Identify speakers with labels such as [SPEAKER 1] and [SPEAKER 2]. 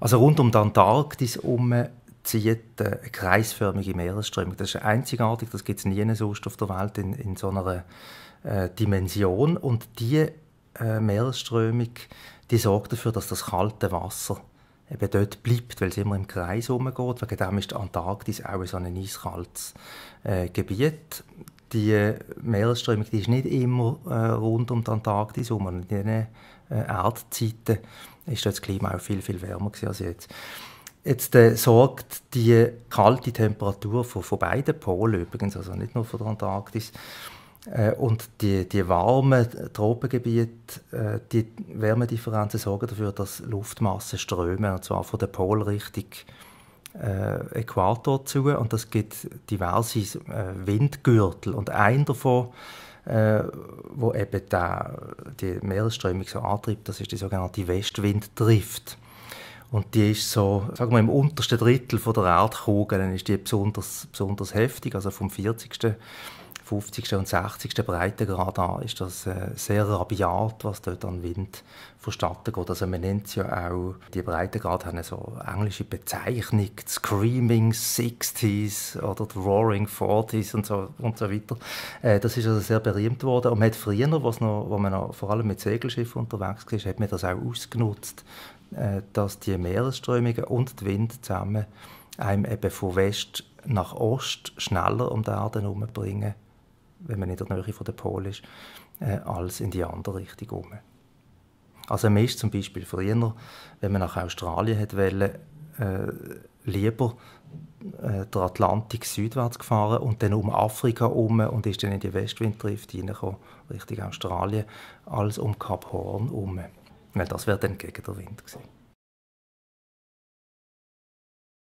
[SPEAKER 1] Also rund um die Antarktis herum zieht eine kreisförmige Meeresströmung. Das ist einzigartig, das gibt es nie sonst auf der Welt in, in so einer äh, Dimension. Und diese äh, Meeresströmung die sorgt dafür, dass das kalte Wasser eben dort bleibt, weil es immer im Kreis herumgeht. Wegen dem ist die Antarktis auch so ein eiskaltes äh, Gebiet die Mailströmung die ist nicht immer äh, rund um die Antarktis herum. In diesen äh, Erdzeiten ist das Klima auch viel, viel wärmer als jetzt. Jetzt äh, sorgt die kalte Temperatur von, von beiden Polen übrigens, also nicht nur von der Antarktis, äh, und die, die warmen Tropengebiete, äh, die Wärmedifferenzen sorgen dafür, dass Luftmassen strömen, und zwar von der Polrichtung äh, Äquator zu und das gibt diverse äh, Windgürtel und ein davon äh, wo eben da die Meeresströmung so antreibt, das ist die sogenannte Westwinddrift. Und die ist so, sagen wir, im untersten Drittel von der Erdkugel ist die besonders, besonders heftig, also vom 40. 50. und 60. Breitengrad an, ist das äh, sehr rabiat, was dort an Wind verstatten geht. Also man nennt es ja auch, die Breitengrad haben eine so englische Bezeichnung, Screaming 60s oder die Roaring 40s und so, und so weiter. Äh, das ist also sehr berühmt worden und man hat früher, was noch, wo man noch vor allem mit Segelschiffen unterwegs war, hat man das auch ausgenutzt, äh, dass die Meeresströmungen und der Wind zusammen einem eben von West nach Ost schneller um die Erde herumbringen wenn man in der Nähe von der Pole ist, äh, als in die andere Richtung um. Also man ist zum Beispiel früher, wenn man nach Australien hätte wollen, äh, lieber äh, der Atlantik südwärts gefahren und dann um Afrika um und ist dann in die Westwindrift reingekommen, Richtung Australien, als um Kap Horn um. Weil das wäre dann gegen den Wind gewesen.